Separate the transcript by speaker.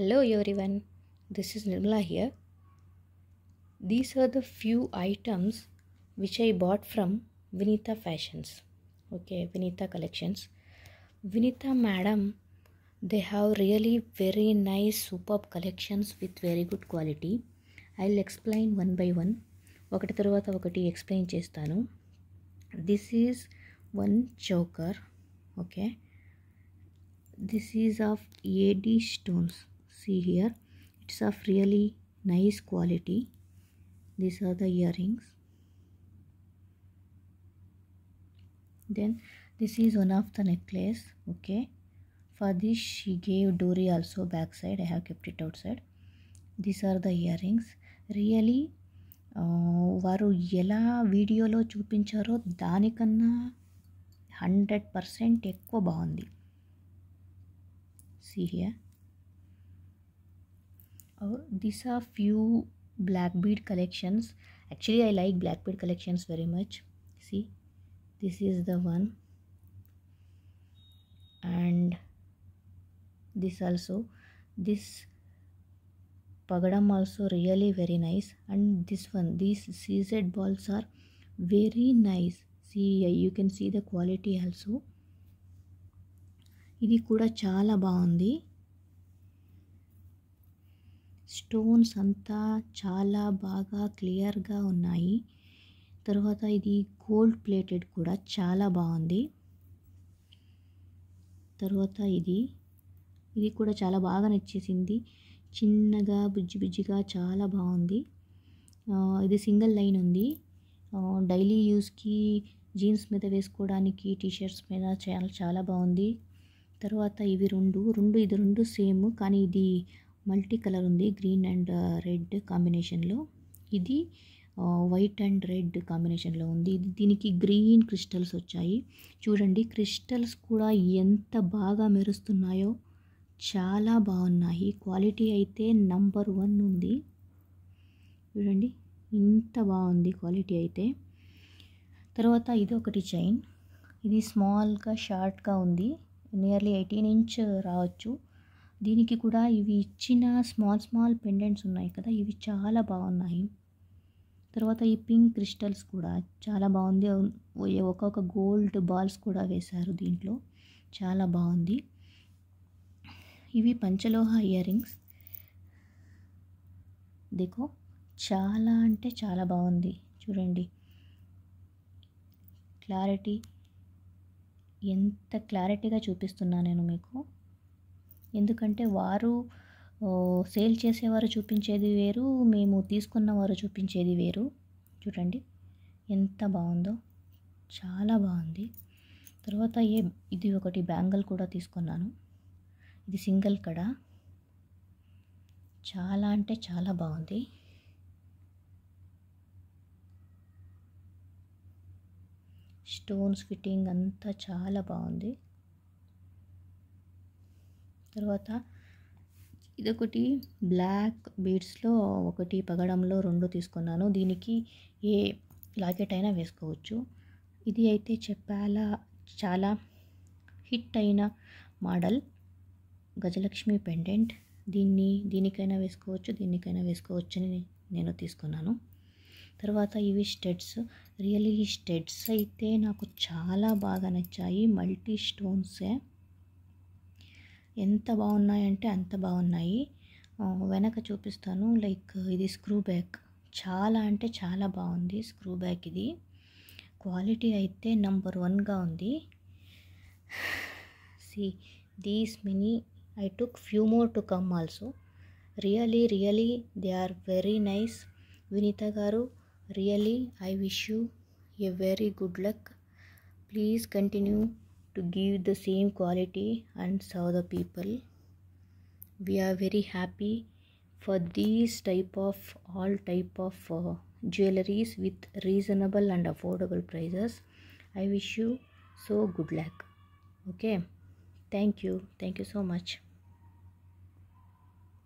Speaker 1: Hello everyone, this is Nirmala here. These are the few items which I bought from Vinita Fashions. Okay, Vinita Collections. Vinita Madam, they have really very nice superb collections with very good quality. I'll explain one by one. ఒకటి తర్వాత ఒకటి explain చేస్తాను This is one choker. Okay. This is of A D stones. see here it's of really nice quality these are the earrings then this is one of the necklace okay for this she gave dory also back side i have kept it outside these are the earrings really వారు ఎలా వీడియోలో చూపించారో దానికన్నా hundred percent ఎక్కువ బాగుంది see here this are few black bead collections actually I like black bead collections very much see this is the one and this also this పగడం also really very nice and this one these C Z balls are very nice see you can see the quality also ఇది కూడా చాలా బాగుంది stones అంతా చాలా బాగా క్లియర్గా ఉన్నాయి తర్వాత ఇది గోల్డ్ ప్లేటెడ్ కూడా చాలా బాగుంది తర్వాత ఇది ఇది కూడా చాలా బాగా నచ్చేసింది చిన్నగా బుజ్జి బుజ్జిగా చాలా బాగుంది ఇది సింగిల్ లైన్ ఉంది డైలీ యూస్కి జీన్స్ మీద వేసుకోవడానికి టీషర్ట్స్ మీద చాలా చాలా బాగుంది తర్వాత ఇవి రెండు రెండు ఇది రెండు సేమ్ కానీ ఇది మల్టీ కలర్ ఉంది గ్రీన్ అండ్ రెడ్ కాంబినేషన్లో ఇది వైట్ అండ్ రెడ్ కాంబినేషన్లో ఉంది దీనికి గ్రీన్ క్రిస్టల్స్ వచ్చాయి చూడండి క్రిస్టల్స్ కూడా ఎంత బాగా మెరుస్తున్నాయో చాలా బాగున్నాయి క్వాలిటీ అయితే నంబర్ వన్ ఉంది చూడండి ఇంత బాగుంది క్వాలిటీ అయితే తర్వాత ఇది ఒకటి చైన్ ఇది స్మాల్గా షార్ట్గా ఉంది నియర్లీ ఎయిటీన్ ఇంచ్ రావచ్చు దీనికి కూడా ఇవి ఇచ్చిన స్మాల్ స్మాల్ పెండెంట్స్ ఉన్నాయి కదా ఇవి చాలా బాగున్నాయి తర్వాత ఈ పింక్ క్రిస్టల్స్ కూడా చాలా బాగుంది ఒక్కొక్క గోల్డ్ బాల్స్ కూడా వేశారు దీంట్లో చాలా బాగుంది ఇవి పంచలోహ ఇయర్ రింగ్స్ దికో చాలా అంటే చాలా బాగుంది చూడండి క్లారిటీ ఎంత క్లారిటీగా చూపిస్తున్నా నేను మీకు ఎందుకంటే వారు సేల్ చేసేవారు చూపించేది వేరు మేము తీసుకున్న వారు చూపించేది వేరు చూడండి ఎంత బాగుందో చాలా బాగుంది తర్వాత ఏ ఇది ఒకటి బ్యాంగిల్ కూడా తీసుకున్నాను ఇది సింగిల్ కడ చాలా అంటే చాలా బాగుంది స్టోన్స్ ఫిట్టింగ్ అంతా చాలా బాగుంది తర్వాత ఇదొకటి బ్లాక్ బీడ్స్లో ఒకటి పగడంలో రెండు తీసుకున్నాను దీనికి ఏ లాకెట్ అయినా వేసుకోవచ్చు ఇది అయితే చెప్పాలా చాలా హిట్ అయిన మోడల్ గజలక్ష్మి పెండెంట్ దీన్ని దీనికైనా వేసుకోవచ్చు దీనికైనా వేసుకోవచ్చు అని నేను తీసుకున్నాను తర్వాత ఇవి స్టెడ్స్ రియల్లీ స్టెడ్స్ అయితే నాకు చాలా బాగా నచ్చాయి మల్టీ స్టోన్సే ఎంత బాగున్నాయంటే అంత బాగున్నాయి వెనక చూపిస్తాను లైక్ ఇది స్క్రూ బ్యాక్ చాలా అంటే చాలా బాగుంది స్క్రూ బ్యాక్ ఇది క్వాలిటీ అయితే నంబర్ వన్గా ఉంది see these mini I took few more to come also really really they are very nice Vineetha గారు really I wish you a very good luck please continue to give the same quality and serve the people we are very happy for these type of all type of uh, jewelries with reasonable and affordable prices i wish you so good luck okay thank you thank you so much